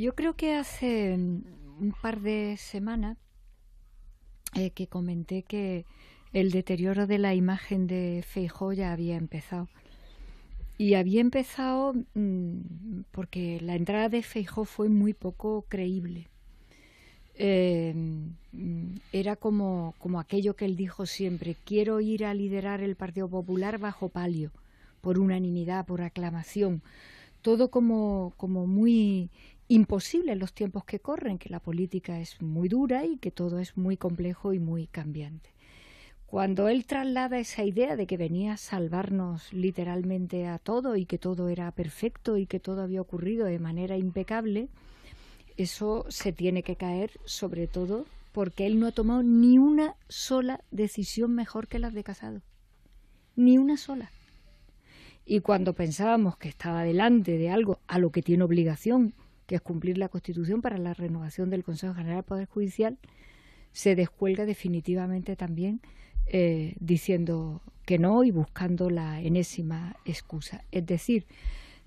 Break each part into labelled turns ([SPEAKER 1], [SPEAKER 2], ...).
[SPEAKER 1] Yo creo que hace mm, un par de semanas eh, que comenté que el deterioro de la imagen de Feijó ya había empezado. Y había empezado mm, porque la entrada de Feijó fue muy poco creíble. Eh, mm, era como, aquello que él dijo siempre, quiero ir a liderar el Partido Popular bajo palio, por unanimidad, por aclamación, todo como, como muy imposible en los tiempos que corren, que la política es muy dura y que todo es muy complejo y muy cambiante. Cuando él traslada esa idea de que venía a salvarnos literalmente a todo y que todo era perfecto y que todo había ocurrido de manera impecable, eso se tiene que caer sobre todo porque él no ha tomado ni una sola decisión mejor que las de Casado. Ni una sola. Y cuando pensábamos que estaba delante de algo a lo que tiene obligación que es cumplir la Constitución para la renovación del Consejo General del Poder Judicial, se descuelga definitivamente también eh, diciendo que no y buscando la enésima excusa. Es decir,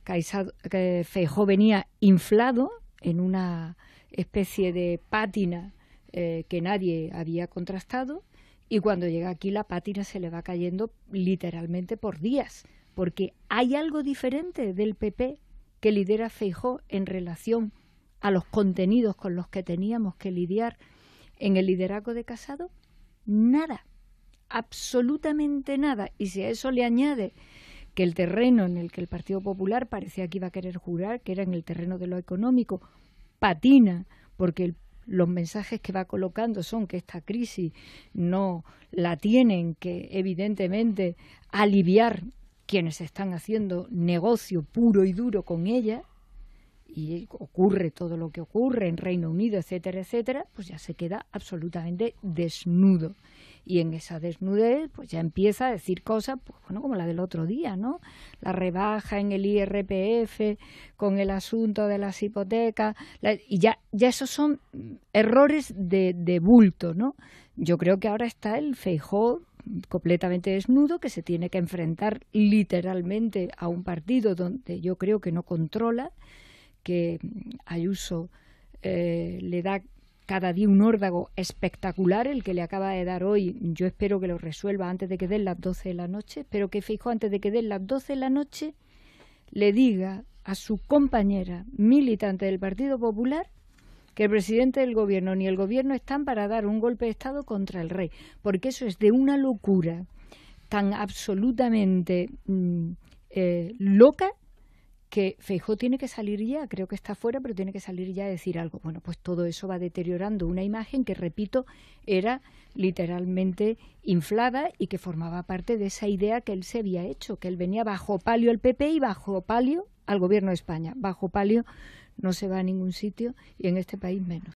[SPEAKER 1] que Feijó venía inflado en una especie de pátina eh, que nadie había contrastado y cuando llega aquí la pátina se le va cayendo literalmente por días, porque hay algo diferente del PP que lidera Feijó en relación a los contenidos con los que teníamos que lidiar en el liderazgo de Casado? Nada, absolutamente nada. Y si a eso le añade que el terreno en el que el Partido Popular parecía que iba a querer jurar, que era en el terreno de lo económico, patina, porque los mensajes que va colocando son que esta crisis no la tienen que evidentemente aliviar quienes están haciendo negocio puro y duro con ella, y ocurre todo lo que ocurre en Reino Unido, etcétera, etcétera, pues ya se queda absolutamente desnudo. Y en esa desnudez, pues ya empieza a decir cosas, pues bueno, como la del otro día, ¿no? La rebaja en el IRPF, con el asunto de las hipotecas, y ya, ya esos son errores de, de bulto, ¿no? Yo creo que ahora está el feijón completamente desnudo, que se tiene que enfrentar literalmente a un partido donde yo creo que no controla, que Ayuso eh, le da cada día un órdago espectacular, el que le acaba de dar hoy. Yo espero que lo resuelva antes de que den las 12 de la noche, pero que Fijo antes de que den las 12 de la noche le diga a su compañera militante del Partido Popular que el presidente del gobierno ni el gobierno están para dar un golpe de Estado contra el rey, porque eso es de una locura tan absolutamente mm, eh, loca que Feijó tiene que salir ya, creo que está fuera, pero tiene que salir ya a decir algo. Bueno, pues todo eso va deteriorando una imagen que, repito, era literalmente inflada y que formaba parte de esa idea que él se había hecho, que él venía bajo palio al PP y bajo palio al gobierno de España, bajo palio no se va a ningún sitio y en este país menos.